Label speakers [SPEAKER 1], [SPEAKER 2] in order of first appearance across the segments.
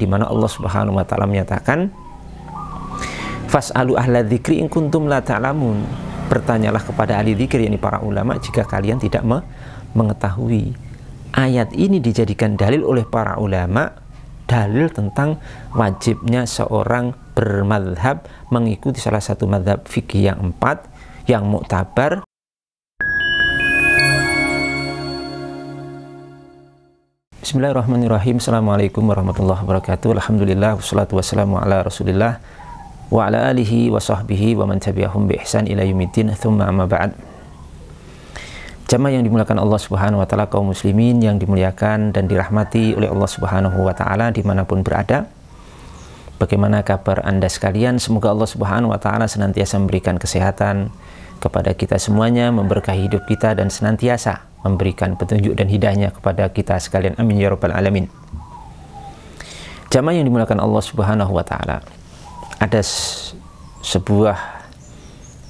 [SPEAKER 1] di mana Allah Subhanahu wa taala menyatakan Fas'alu ahla dzikri in kuntum la ta'lamun. Bertanyalah kepada ahli dzikir yakni para ulama jika kalian tidak me mengetahui. Ayat ini dijadikan dalil oleh para ulama dalil tentang wajibnya seorang bermadhab mengikuti salah satu madhab fikih yang empat yang muktabar Bismillahirrahmanirrahim. Assalamualaikum warahmatullahi wabarakatuh. Alhamdulillah wassalatu wassalamu ala Rasulillah wa ala alihi wa sahbihi wa man tabi'ahum bi ihsan ila yumitin thumma amma ba'd. Jamaah yang dimuliakan Allah Subhanahu wa taala kaum muslimin yang dimuliakan dan dirahmati oleh Allah Subhanahu wa taala dimanapun berada. Bagaimana kabar Anda sekalian? Semoga Allah Subhanahu wa taala senantiasa memberikan kesehatan kepada kita semuanya, memberkahi hidup kita dan senantiasa memberikan petunjuk dan hidayahnya kepada kita sekalian. Amin ya rabbal alamin. Jamaah yang dimulakan Allah Subhanahu wa taala. Ada sebuah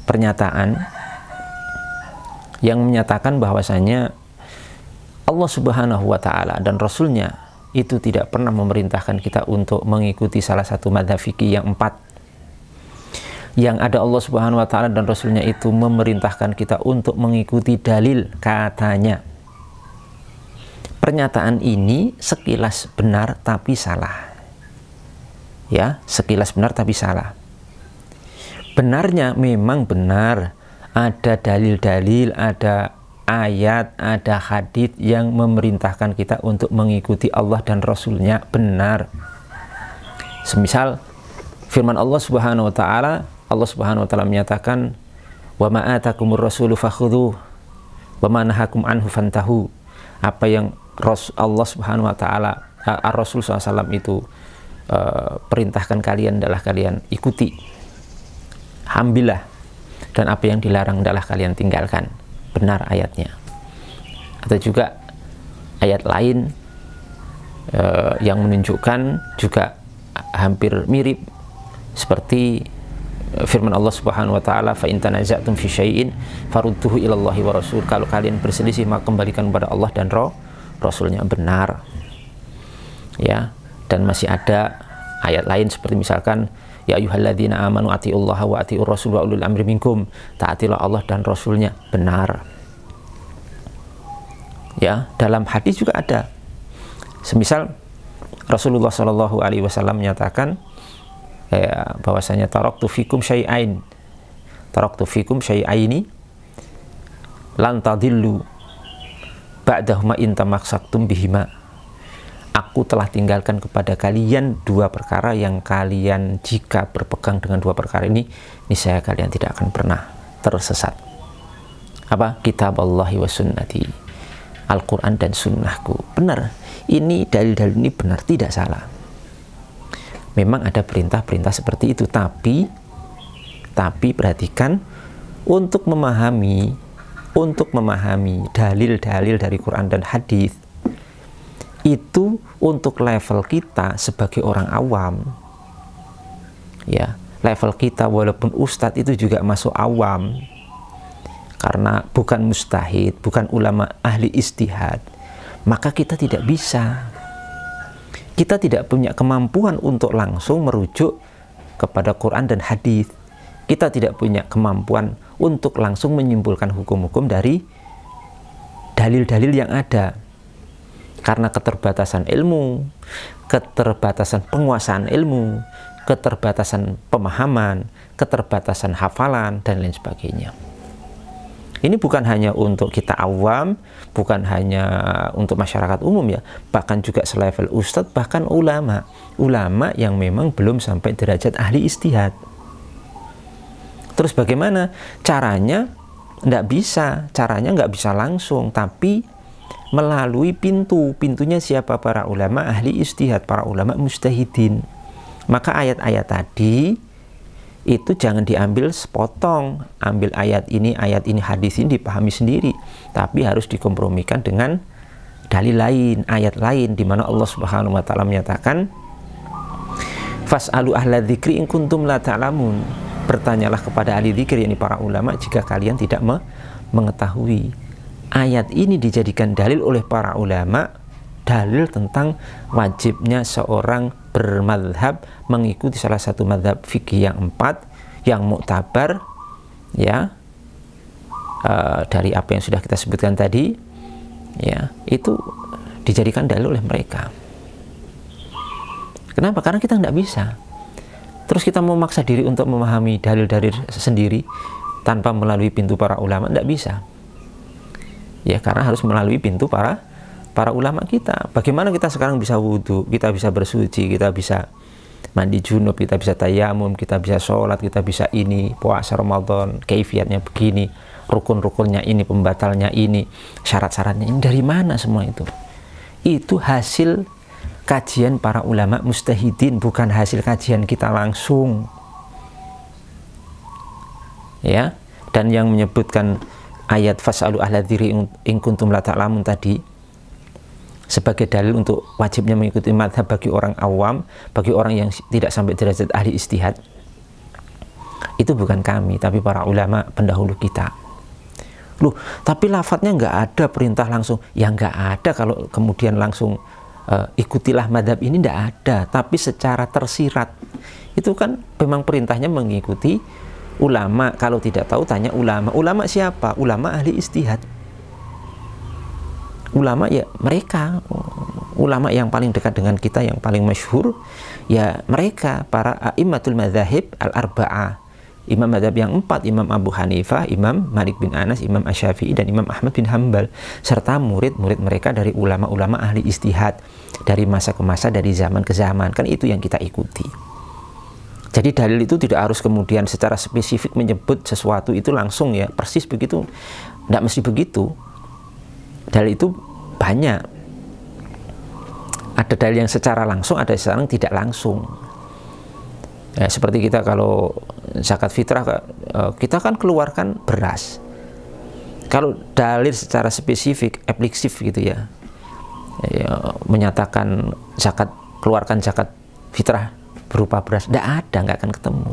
[SPEAKER 1] pernyataan yang menyatakan bahwasanya Allah Subhanahu wa taala dan rasulnya itu tidak pernah memerintahkan kita untuk mengikuti salah satu madhafiki yang empat yang ada Allah Subhanahu wa taala dan rasulnya itu memerintahkan kita untuk mengikuti dalil katanya. Pernyataan ini sekilas benar tapi salah. Ya, sekilas benar tapi salah. Benarnya memang benar ada dalil-dalil, ada ayat, ada hadis yang memerintahkan kita untuk mengikuti Allah dan Rasulnya benar. Semisal firman Allah Subhanahu wa taala Allah Subhanahu wa taala menyatakan wa ma atakumur rasulu fakhudhu wa ma nahakum anhu fantahu. Apa yang Allah Subhanahu wa taala Ar-Rasul SAW itu uh, perintahkan kalian adalah kalian ikuti. Ambillah dan apa yang dilarang adalah kalian tinggalkan. Benar ayatnya. Atau juga ayat lain uh, yang menunjukkan juga hampir mirip seperti firman Allah Subhanahu wa taala fa in tanaza'tum fi syai'in farudduhu ila Allah wa rasul kalau kalian berselisih maka kembalikan kepada Allah dan roh rasulnya benar ya dan masih ada ayat lain seperti misalkan ya ayyuhalladzina amanu atiullaha wa atiur rasul wa ulul amri minkum taatilah Allah dan rasulnya benar ya dalam hadis juga ada semisal Rasulullah Shallallahu Alaihi Wasallam menyatakan ya, bahwasanya taraktu fikum syai'ain taraktu fikum syai'aini lantadillu ba'dahuma inta maksatum bihima aku telah tinggalkan kepada kalian dua perkara yang kalian jika berpegang dengan dua perkara ini ini saya kalian tidak akan pernah tersesat apa kitab Allahi wa sunnati Al-Quran dan sunnahku benar ini dalil-dalil ini benar tidak salah memang ada perintah-perintah seperti itu tapi tapi perhatikan untuk memahami untuk memahami dalil-dalil dari Quran dan hadis itu untuk level kita sebagai orang awam ya level kita walaupun ustadz itu juga masuk awam karena bukan mustahid bukan ulama ahli istihad maka kita tidak bisa kita tidak punya kemampuan untuk langsung merujuk kepada Quran dan hadis. Kita tidak punya kemampuan untuk langsung menyimpulkan hukum-hukum dari dalil-dalil yang ada. Karena keterbatasan ilmu, keterbatasan penguasaan ilmu, keterbatasan pemahaman, keterbatasan hafalan, dan lain sebagainya. Ini bukan hanya untuk kita awam, bukan hanya untuk masyarakat umum ya, bahkan juga selevel ustadz, bahkan ulama. Ulama yang memang belum sampai derajat ahli istihad. Terus bagaimana? Caranya nggak bisa, caranya nggak bisa langsung, tapi melalui pintu. Pintunya siapa? Para ulama ahli istihad, para ulama mustahidin. Maka ayat-ayat tadi itu jangan diambil sepotong, ambil ayat ini, ayat ini, hadis ini dipahami sendiri, tapi harus dikompromikan dengan dalil lain, ayat lain di mana Allah Subhanahu wa taala menyatakan Fas'alu ahla dzikri in kuntum la ta'lamun. Bertanyalah kepada ahli dzikir yakni para ulama jika kalian tidak me mengetahui. Ayat ini dijadikan dalil oleh para ulama dalil tentang wajibnya seorang bermadhab mengikuti salah satu madhab fikih yang empat yang muktabar ya uh, dari apa yang sudah kita sebutkan tadi ya itu dijadikan dalil oleh mereka kenapa karena kita nggak bisa terus kita mau memaksa diri untuk memahami dalil dari sendiri tanpa melalui pintu para ulama tidak bisa ya karena harus melalui pintu para para ulama kita. Bagaimana kita sekarang bisa wudhu, kita bisa bersuci, kita bisa mandi junub, kita bisa tayamum, kita bisa sholat, kita bisa ini, puasa Ramadan, keifiatnya begini, rukun-rukunnya ini, pembatalnya ini, syarat-syaratnya ini. Dari mana semua itu? Itu hasil kajian para ulama mustahidin, bukan hasil kajian kita langsung. Ya, dan yang menyebutkan ayat fasalu ing diri la lamun tadi sebagai dalil untuk wajibnya mengikuti madhab bagi orang awam, bagi orang yang tidak sampai derajat ahli istihad, itu bukan kami, tapi para ulama pendahulu kita. Loh, tapi lafadznya nggak ada perintah langsung. Ya nggak ada kalau kemudian langsung uh, ikutilah madhab ini nggak ada. Tapi secara tersirat, itu kan memang perintahnya mengikuti ulama. Kalau tidak tahu tanya ulama. Ulama siapa? Ulama ahli istihad ulama ya mereka ulama yang paling dekat dengan kita yang paling masyhur ya mereka para a'immatul madzhab al-arba'ah Imam madzhab yang empat, Imam Abu Hanifah, Imam Malik bin Anas, Imam Asyafi'i, dan Imam Ahmad bin Hambal. Serta murid-murid mereka dari ulama-ulama ahli istihad. Dari masa ke masa, dari zaman ke zaman. Kan itu yang kita ikuti. Jadi dalil itu tidak harus kemudian secara spesifik menyebut sesuatu itu langsung ya. Persis begitu. Tidak mesti begitu dalil itu banyak ada dalil yang secara langsung ada sekarang tidak langsung ya, seperti kita kalau zakat fitrah eh, kita kan keluarkan beras kalau dalil secara spesifik epliktif gitu ya, ya menyatakan zakat keluarkan zakat fitrah berupa beras tidak ada nggak akan ketemu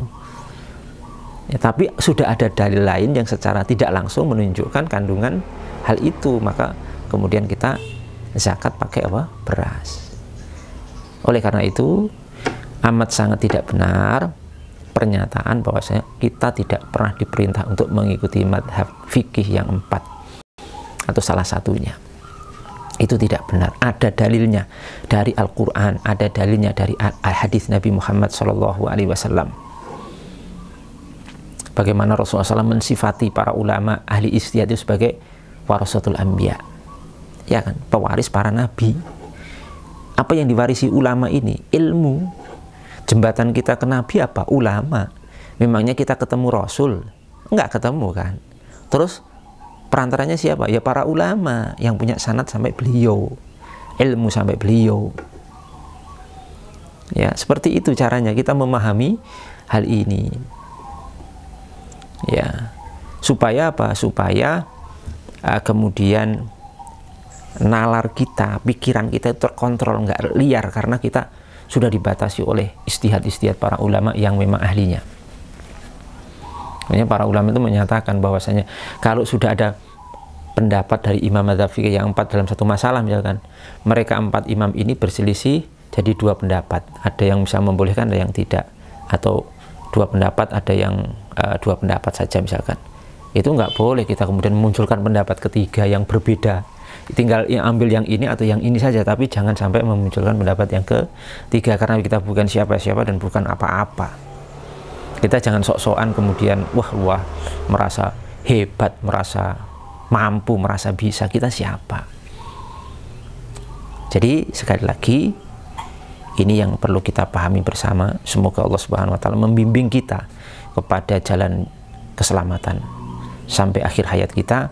[SPEAKER 1] ya, tapi sudah ada dalil lain yang secara tidak langsung menunjukkan kandungan hal itu maka kemudian kita zakat pakai apa beras oleh karena itu amat sangat tidak benar pernyataan bahwasanya kita tidak pernah diperintah untuk mengikuti madhab fikih yang empat atau salah satunya itu tidak benar ada dalilnya dari Al-Quran ada dalilnya dari hadis Nabi Muhammad saw. bagaimana Rasulullah SAW mensifati para ulama ahli istiadat sebagai warasatul anbiya ya kan pewaris para nabi apa yang diwarisi ulama ini ilmu jembatan kita ke nabi apa ulama memangnya kita ketemu rasul enggak ketemu kan terus perantaranya siapa ya para ulama yang punya sanat sampai beliau ilmu sampai beliau ya seperti itu caranya kita memahami hal ini ya supaya apa supaya uh, kemudian nalar kita, pikiran kita terkontrol, nggak liar karena kita sudah dibatasi oleh istihad-istihad para ulama yang memang ahlinya. Makanya para ulama itu menyatakan bahwasanya kalau sudah ada pendapat dari imam madhab yang empat dalam satu masalah misalkan mereka empat imam ini berselisih jadi dua pendapat ada yang bisa membolehkan ada yang tidak atau dua pendapat ada yang uh, dua pendapat saja misalkan itu nggak boleh kita kemudian munculkan pendapat ketiga yang berbeda tinggal ambil yang ini atau yang ini saja tapi jangan sampai memunculkan pendapat yang ketiga karena kita bukan siapa-siapa dan bukan apa-apa kita jangan sok-sokan kemudian wah wah merasa hebat merasa mampu merasa bisa kita siapa jadi sekali lagi ini yang perlu kita pahami bersama semoga Allah Subhanahu wa taala membimbing kita kepada jalan keselamatan sampai akhir hayat kita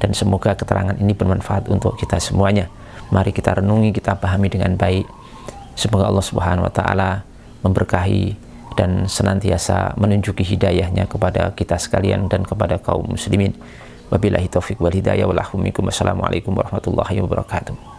[SPEAKER 1] dan semoga keterangan ini bermanfaat untuk kita semuanya. Mari kita renungi, kita pahami dengan baik. Semoga Allah Subhanahu wa taala memberkahi dan senantiasa menunjuki hidayahnya kepada kita sekalian dan kepada kaum muslimin. Wabillahi taufiq wal hidayah Wassalamualaikum warahmatullahi wabarakatuh.